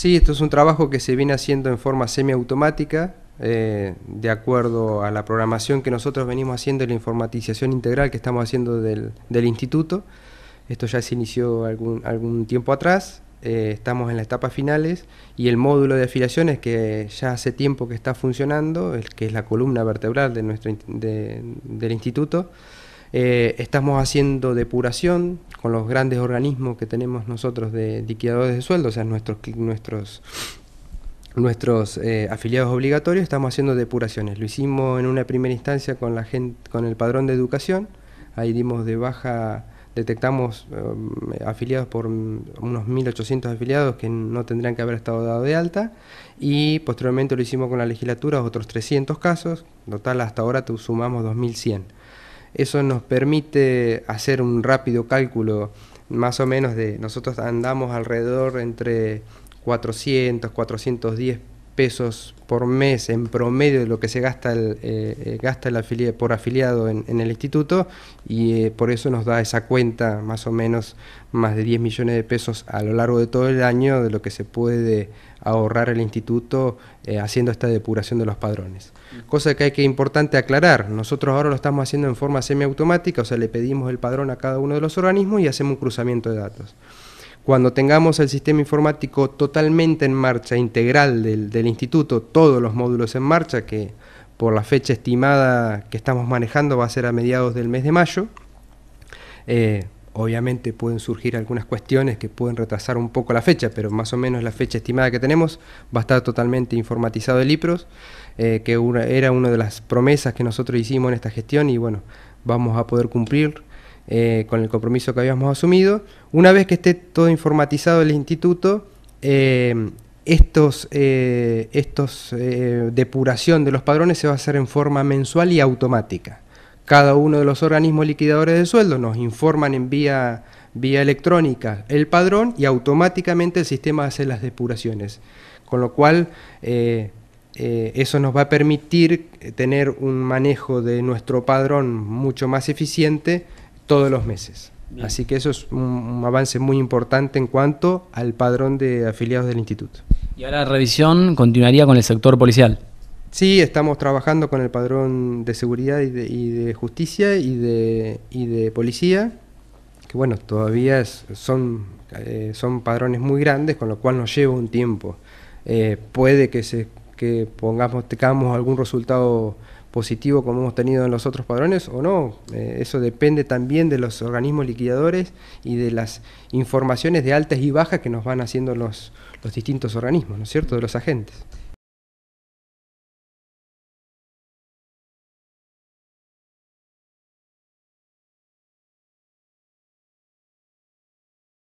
Sí, esto es un trabajo que se viene haciendo en forma semiautomática, eh, de acuerdo a la programación que nosotros venimos haciendo y la informatización integral que estamos haciendo del, instituto. Esto ya se inició algún, algún tiempo atrás, eh, estamos en las etapas finales y el módulo de afiliaciones que ya hace tiempo que está funcionando, el que es la columna vertebral de nuestro, del instituto, eh, estamos haciendo depuración, con los grandes organismos que tenemos nosotros de liquidadores de sueldos, o sea, nuestros, nuestros, nuestros eh, afiliados obligatorios, estamos haciendo depuraciones. Lo hicimos en una primera instancia con, la gente, con el padrón de educación, ahí dimos de baja detectamos eh, afiliados por mm, unos 1.800 afiliados que no tendrían que haber estado dado de alta y posteriormente lo hicimos con la legislatura otros 300 casos, total hasta ahora sumamos 2.100. Eso nos permite hacer un rápido cálculo, más o menos de nosotros andamos alrededor entre 400, 410 pesos por mes en promedio de lo que se gasta el, eh, eh, gasta el por afiliado en, el instituto y eh, por eso nos da esa cuenta más o menos más de 10 millones de pesos a lo largo de todo el año de lo que se puede ahorrar el instituto haciendo esta depuración de los padrones. Mm. Cosa que hay que importante aclarar, nosotros ahora lo estamos haciendo en forma semiautomática, o sea, le pedimos el padrón a cada uno de los organismos y hacemos un cruzamiento de datos. Cuando tengamos el sistema informático totalmente en marcha, integral del, instituto, todos los módulos en marcha, que por la fecha estimada que estamos manejando va a ser a mediados del mes de mayo, eh, Obviamente pueden surgir algunas cuestiones que pueden retrasar un poco la fecha, pero más o menos la fecha estimada que tenemos va a estar totalmente informatizado el IPROS, eh, que era una de las promesas que nosotros hicimos en esta gestión y bueno, vamos a poder cumplir eh, con el compromiso que habíamos asumido. Una vez que esté todo informatizado el instituto, eh, estos, eh, eh, depuración de los padrones se va a hacer en forma mensual y automática. Cada uno de los organismos liquidadores de sueldo nos informan en vía, electrónica el padrón y automáticamente el sistema hace las depuraciones. Con lo cual, eso nos va a permitir tener un manejo de nuestro padrón mucho más eficiente todos los meses. Así que eso es un, avance muy importante en cuanto al padrón de afiliados del instituto. Y ahora la revisión continuaría con el sector policial. Sí, estamos trabajando con el padrón de seguridad y de, justicia y de, y de policía, que bueno, todavía son, eh, son padrones muy grandes, con lo cual nos lleva un tiempo. Eh, puede que, se, pongamos, tengamos algún resultado positivo como hemos tenido en los otros padrones o no. Eh, eso depende también de los organismos liquidadores y de las informaciones de altas y bajas que nos van haciendo los, los distintos organismos, ¿no es cierto?, de los agentes.